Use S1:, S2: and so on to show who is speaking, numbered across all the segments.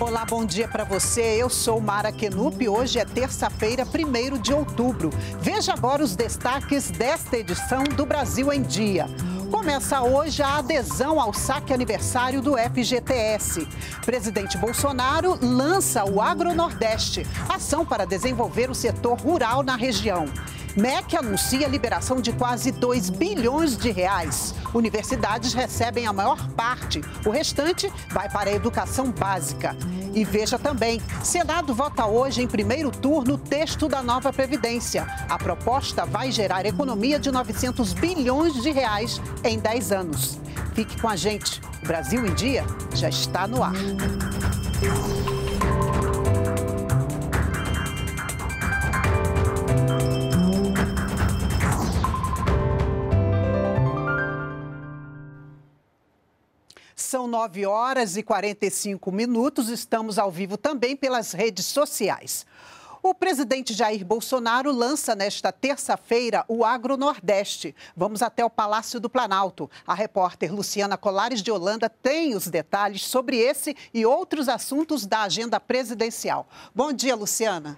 S1: Olá, bom dia para você. Eu sou Mara Kenup e hoje é terça-feira, 1 de outubro. Veja agora os destaques desta edição do Brasil em Dia. Começa hoje a adesão ao saque aniversário do FGTS. Presidente Bolsonaro lança o AgroNordeste, ação para desenvolver o setor rural na região. MEC anuncia a liberação de quase 2 bilhões de reais. Universidades recebem a maior parte, o restante vai para a educação básica. E veja também: Senado vota hoje em primeiro turno o texto da nova Previdência. A proposta vai gerar economia de 900 bilhões de reais em 10 anos. Fique com a gente. O Brasil em Dia já está no ar. são 9 horas e 45 minutos. Estamos ao vivo também pelas redes sociais. O presidente Jair Bolsonaro lança nesta terça-feira o Agro Nordeste. Vamos até o Palácio do Planalto. A repórter Luciana Colares de Holanda tem os detalhes sobre esse e outros assuntos da agenda presidencial.
S2: Bom dia, Luciana.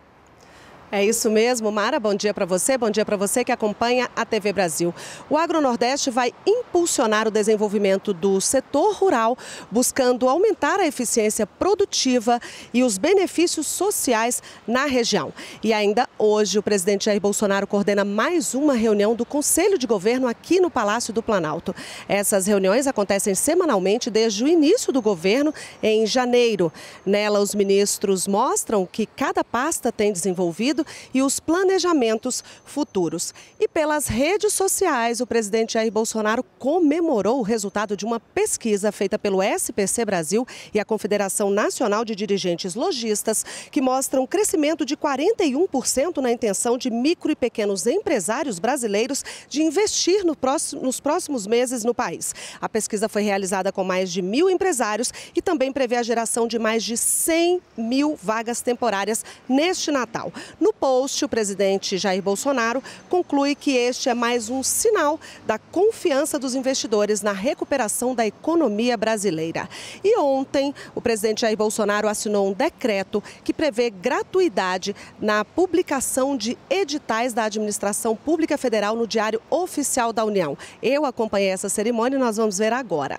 S2: É isso mesmo, Mara. Bom dia para você, bom dia para você que acompanha a TV Brasil. O AgroNordeste vai impulsionar o desenvolvimento do setor rural, buscando aumentar a eficiência produtiva e os benefícios sociais na região. E ainda hoje, o presidente Jair Bolsonaro coordena mais uma reunião do Conselho de Governo aqui no Palácio do Planalto. Essas reuniões acontecem semanalmente desde o início do governo, em janeiro. Nela, os ministros mostram que cada pasta tem desenvolvido passado e os planejamentos futuros. E pelas redes sociais, o presidente Jair Bolsonaro comemorou o resultado de uma pesquisa feita pelo SPC Brasil e a Confederação Nacional de Dirigentes Logistas, que mostra um crescimento de 41% na intenção de micro e pequenos empresários brasileiros de investir no próximo, nos próximos meses no país. A pesquisa foi realizada com mais de mil empresários e também prevê a geração de mais de 100 mil vagas temporárias neste Natal. No no post, o presidente Jair Bolsonaro conclui que este é mais um sinal da confiança dos investidores na recuperação da economia brasileira. E ontem, o presidente Jair Bolsonaro assinou um decreto que prevê gratuidade na publicação de editais da administração pública federal no Diário Oficial da União. Eu acompanhei essa cerimônia e nós vamos ver agora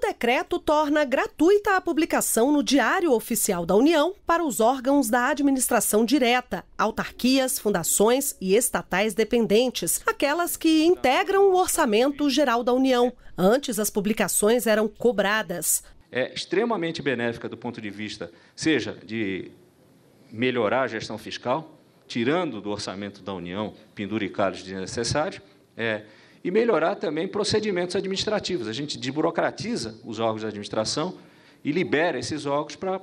S2: decreto torna gratuita a publicação no Diário Oficial da União para os órgãos da administração direta, autarquias, fundações e estatais dependentes, aquelas que integram o Orçamento Geral da União. Antes, as publicações eram cobradas.
S1: É extremamente benéfica do ponto de vista, seja de melhorar a gestão fiscal, tirando do orçamento da União
S3: penduricalhos desnecessários, é, e melhorar também procedimentos administrativos. A gente desburocratiza os órgãos de administração e libera esses órgãos para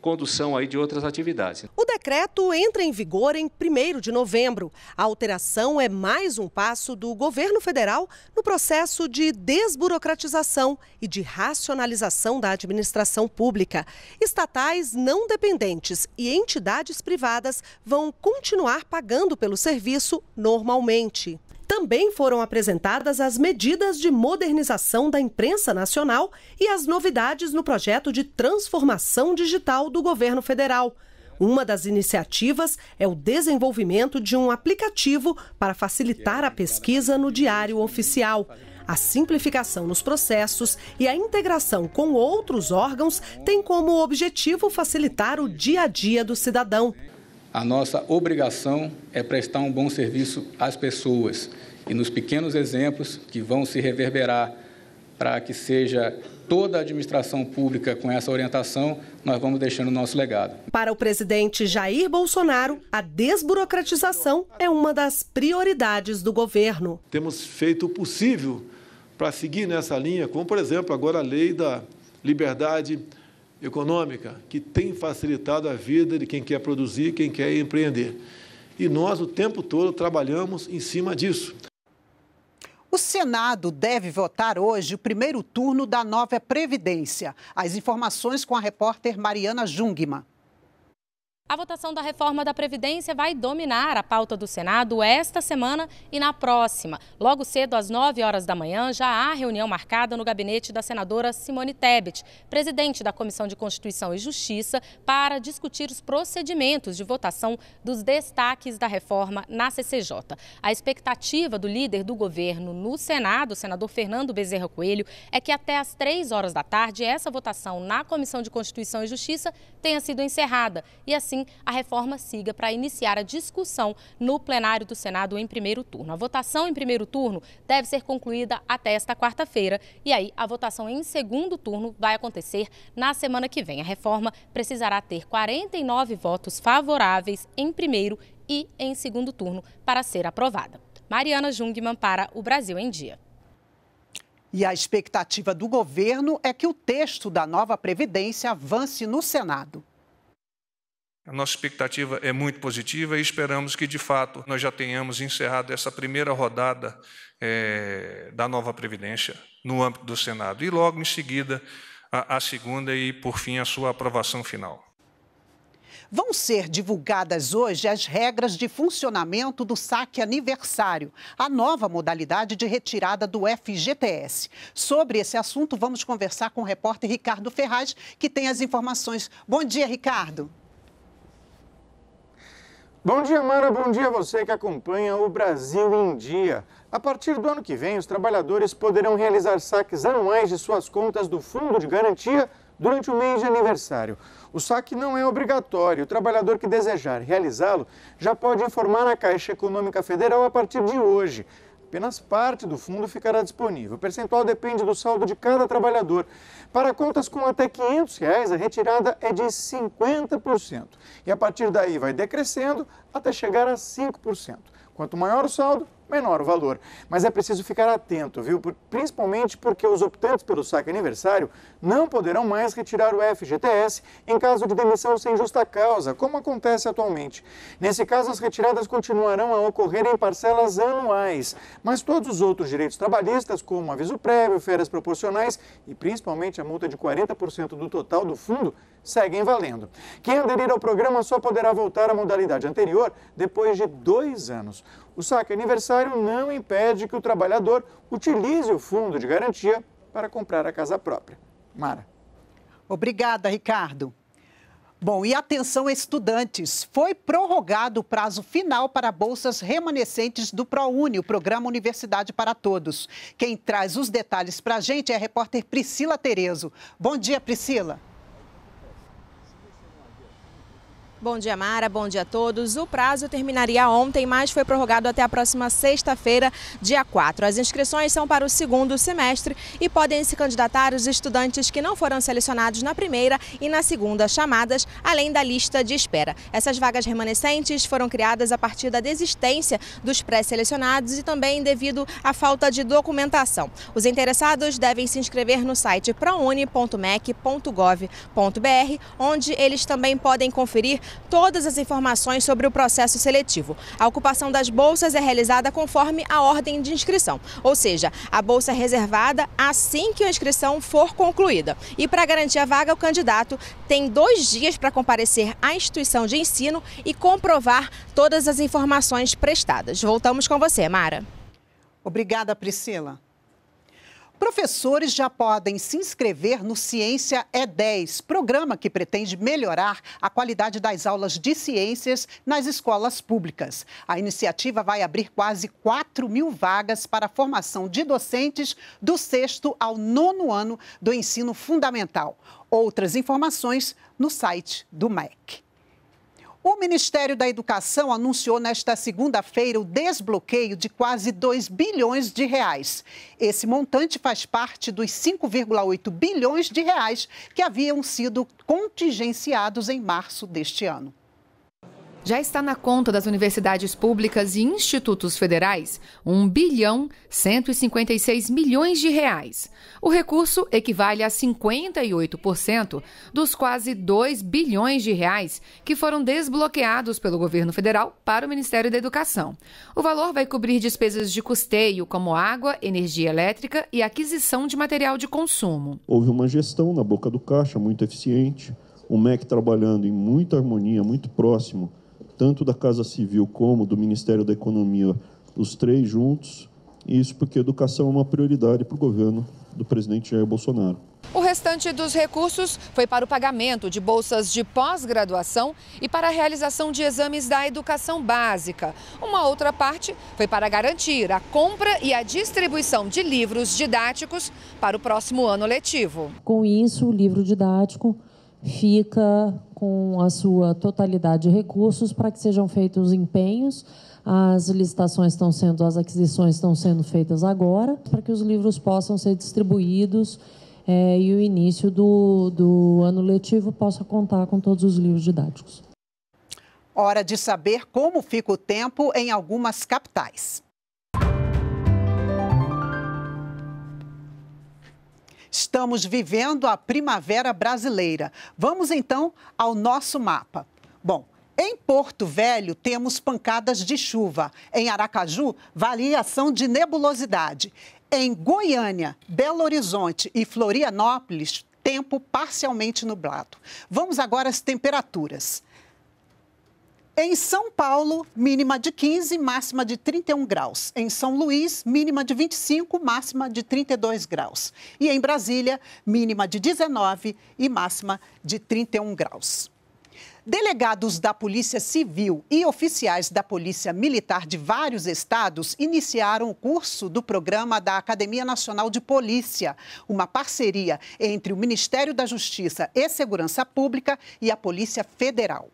S1: condução aí de outras atividades.
S2: O decreto entra em vigor em 1 de novembro. A alteração é mais um passo do governo federal no processo de desburocratização e de racionalização da administração pública. Estatais não dependentes e entidades privadas vão continuar pagando pelo serviço normalmente também foram apresentadas as medidas de modernização da imprensa nacional e as novidades no projeto de transformação digital do governo federal. Uma das iniciativas é o desenvolvimento de um aplicativo para facilitar a pesquisa no Diário Oficial. A simplificação nos processos e a integração com outros órgãos tem como objetivo facilitar o dia a dia do cidadão.
S3: A nossa obrigação é prestar um bom serviço às pessoas e nos pequenos exemplos que vão se reverberar para que seja toda a administração pública com essa orientação, nós vamos deixando o nosso legado.
S2: Para o presidente Jair Bolsonaro, a desburocratização é uma das prioridades do governo.
S3: Temos feito o possível para seguir nessa linha, como por exemplo agora a lei da liberdade econômica que tem facilitado a vida de quem quer produzir, quem quer empreender. E nós, o tempo todo, trabalhamos em cima disso.
S1: O Senado deve votar hoje o primeiro turno da nova Previdência. As informações com a repórter Mariana Jungmann.
S4: A votação da reforma da Previdência vai dominar a pauta do Senado esta semana e na próxima. Logo cedo, às 9 horas da manhã, já há reunião marcada no gabinete da senadora Simone Tebet, presidente da Comissão de Constituição e Justiça, para discutir os procedimentos de votação dos destaques da reforma na CCJ. A expectativa do líder do governo no Senado, o senador Fernando Bezerra Coelho, é que até às 3 horas da tarde essa votação na Comissão de Constituição e Justiça tenha sido encerrada e assim assim a reforma siga para iniciar a discussão no plenário do Senado em primeiro turno. A votação em primeiro turno deve ser concluída até esta quarta-feira e aí a votação em segundo turno vai acontecer na semana que vem. A reforma precisará ter 49 votos favoráveis em primeiro e em segundo turno para ser aprovada. Mariana Jungmann para o Brasil em Dia. E
S1: a expectativa do governo é que o texto da nova Previdência avance no Senado. A nossa expectativa é muito positiva e esperamos que, de fato, nós já tenhamos encerrado essa primeira rodada é, da nova Previdência no âmbito do Senado. E logo em seguida, a, a segunda e, por fim, a sua aprovação final. Vão ser divulgadas hoje as regras de funcionamento do saque aniversário, a nova modalidade de retirada do FGTS. Sobre esse assunto, vamos conversar com o repórter Ricardo Ferraz, que tem as informações. Bom dia, Ricardo.
S3: Bom dia, Mara. Bom dia a você que acompanha o Brasil em Dia. A partir do ano que vem, os trabalhadores poderão realizar saques anuais de suas contas do Fundo de Garantia durante o mês de aniversário. O saque não é obrigatório. O trabalhador que desejar realizá-lo já pode informar a Caixa Econômica Federal a partir de hoje. Apenas parte do fundo ficará disponível. O percentual depende do saldo de cada trabalhador. Para contas com até R$ 500, reais, a retirada é de 50%. E a partir daí vai decrescendo até chegar a 5%. Quanto maior o saldo, menor o valor. Mas é preciso ficar atento, viu? principalmente porque os optantes pelo saque aniversário não poderão mais retirar o FGTS em caso de demissão sem justa causa, como acontece atualmente. Nesse caso, as retiradas continuarão a ocorrer em parcelas anuais, mas todos os outros direitos trabalhistas, como aviso prévio, férias proporcionais e principalmente a multa de 40% do total do fundo, seguem valendo. Quem aderir ao programa só poderá voltar à modalidade anterior depois de dois anos. O saque aniversário não impede que o trabalhador utilize o fundo de garantia para comprar a casa própria. Mara.
S1: Obrigada, Ricardo. Bom, e atenção estudantes, foi prorrogado o prazo final para bolsas remanescentes do ProUni, o Programa Universidade para Todos. Quem traz os detalhes para a gente é a repórter Priscila Terezo. Bom dia, Priscila.
S4: Bom dia, Mara. Bom dia a todos. O prazo terminaria ontem, mas foi prorrogado até a próxima sexta-feira, dia 4. As inscrições são para o segundo semestre e podem se candidatar os estudantes que não foram selecionados na primeira e na segunda chamadas, além da lista de espera. Essas vagas remanescentes foram criadas a partir da desistência dos pré-selecionados e também devido à falta de documentação. Os interessados devem se inscrever no site prouni.mec.gov.br, onde eles também podem conferir todas as informações sobre o processo seletivo. A ocupação das bolsas é realizada conforme a ordem de inscrição, ou seja, a bolsa é reservada assim que a inscrição for concluída. E para garantir a vaga, o candidato tem dois dias para comparecer à instituição de ensino e comprovar todas as informações prestadas. Voltamos com você, Mara. Obrigada, Priscila.
S1: Professores já podem se inscrever no Ciência é 10, programa que pretende melhorar a qualidade das aulas de ciências nas escolas públicas. A iniciativa vai abrir quase 4 mil vagas para a formação de docentes do sexto ao nono ano do ensino fundamental. Outras informações no site do MEC. O Ministério da Educação anunciou nesta segunda-feira o desbloqueio de quase 2 bilhões de reais. Esse montante faz parte dos 5,8 bilhões de reais que haviam sido contingenciados em março deste ano já está na conta das universidades
S5: públicas e institutos federais 1 bilhão 156 milhões de reais. O recurso equivale a 58% dos quase 2 bilhões de reais que foram desbloqueados pelo governo federal para o Ministério da Educação. O valor vai cobrir despesas de custeio como água, energia elétrica e aquisição de material de consumo.
S3: Houve uma gestão na boca do caixa muito eficiente, o MEC
S1: trabalhando em muita harmonia, muito próximo tanto da Casa Civil como do Ministério da Economia, os três juntos. Isso porque educação é uma prioridade para o governo do presidente Jair Bolsonaro.
S5: O restante dos recursos foi para o pagamento de bolsas de pós-graduação e para a realização de exames da educação básica. Uma outra parte foi para garantir a compra e a distribuição de livros didáticos para o próximo ano letivo.
S2: Com isso, o livro didático fica com a sua totalidade de recursos para que sejam feitos os empenhos. As licitações estão sendo, as aquisições estão sendo feitas agora, para que os livros possam ser distribuídos é, e o início do, do ano letivo possa contar com todos os livros didáticos.
S1: Hora de saber como fica o tempo em algumas capitais. Estamos vivendo a primavera brasileira. Vamos então ao nosso mapa. Bom, em Porto Velho, temos pancadas de chuva. Em Aracaju, variação de nebulosidade. Em Goiânia, Belo Horizonte e Florianópolis, tempo parcialmente nublado. Vamos agora às temperaturas. Em São Paulo, mínima de 15, máxima de 31 graus. Em São Luís, mínima de 25, máxima de 32 graus. E em Brasília, mínima de 19 e máxima de 31 graus. Delegados da Polícia Civil e oficiais da Polícia Militar de vários estados iniciaram o curso do programa da Academia Nacional de Polícia, uma parceria entre o Ministério da Justiça e Segurança Pública e a Polícia Federal.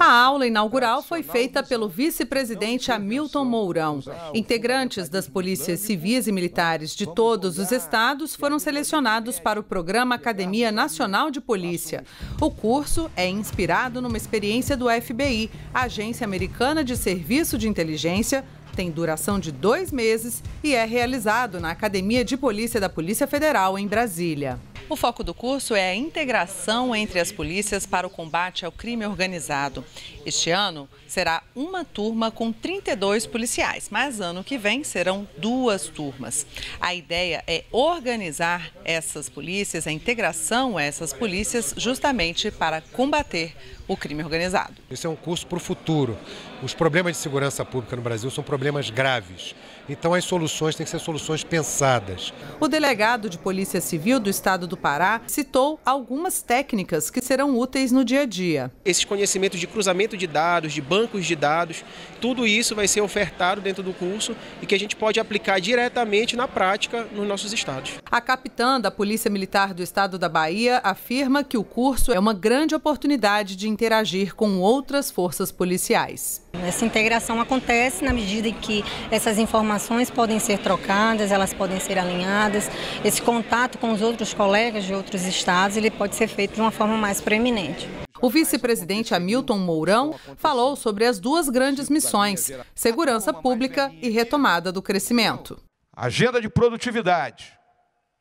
S1: A aula inaugural foi feita pelo vice-presidente
S5: Hamilton Mourão. Integrantes das polícias civis e militares de todos os estados foram selecionados é para o programa Academia Nacional de Polícia. O curso é inspirado numa experiência do FBI, Agência Americana de Serviço de Inteligência, tem duração de dois meses e é realizado na Academia de Polícia da Polícia Federal, em Brasília. O foco do curso é a integração entre as polícias para o combate ao crime organizado. Este ano será uma turma com 32 policiais, mas ano que vem serão duas turmas. A ideia é organizar essas polícias, a integração essas polícias, justamente para combater o crime organizado.
S3: Esse é um curso para o futuro. Os problemas de segurança pública no Brasil são problemas graves então as soluções têm que ser soluções pensadas.
S5: O delegado de Polícia Civil do Estado do Pará citou algumas técnicas que serão úteis no dia a dia.
S3: Esses conhecimentos de cruzamento de dados, de bancos de dados, tudo isso vai ser ofertado dentro do curso e que a gente pode aplicar diretamente na prática nos nossos estados.
S5: A capitã da Polícia Militar do Estado da Bahia afirma que o curso é uma grande oportunidade de interagir com outras forças policiais. Essa integração
S2: acontece na medida em que essas informações informações podem ser trocadas, elas podem ser alinhadas. Esse contato com os outros colegas de outros estados ele pode ser feito de uma forma mais
S5: preeminente. O vice-presidente Hamilton Mourão falou sobre as duas grandes missões: segurança pública e retomada do crescimento.
S3: Agenda de produtividade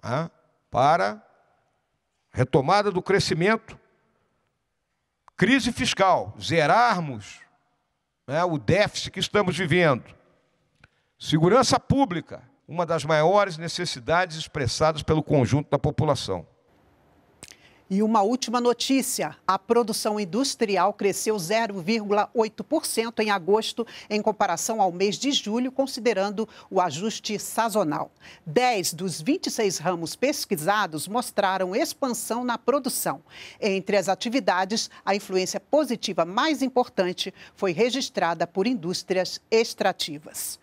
S3: né, para retomada do crescimento, crise fiscal, zerarmos né, o déficit que estamos vivendo Segurança pública, uma das maiores necessidades expressadas pelo conjunto da população. E uma última notícia:
S1: a produção industrial cresceu 0,8% em agosto, em comparação ao mês de julho, considerando o ajuste sazonal. 10 dos 26 ramos pesquisados mostraram expansão na produção. Entre as atividades, a influência positiva mais importante foi registrada por indústrias extrativas.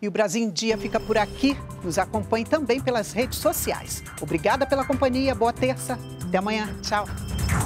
S1: E o Brasil em Dia fica por aqui. Nos acompanhe também pelas redes sociais. Obrigada pela companhia. Boa terça. Até amanhã. Tchau.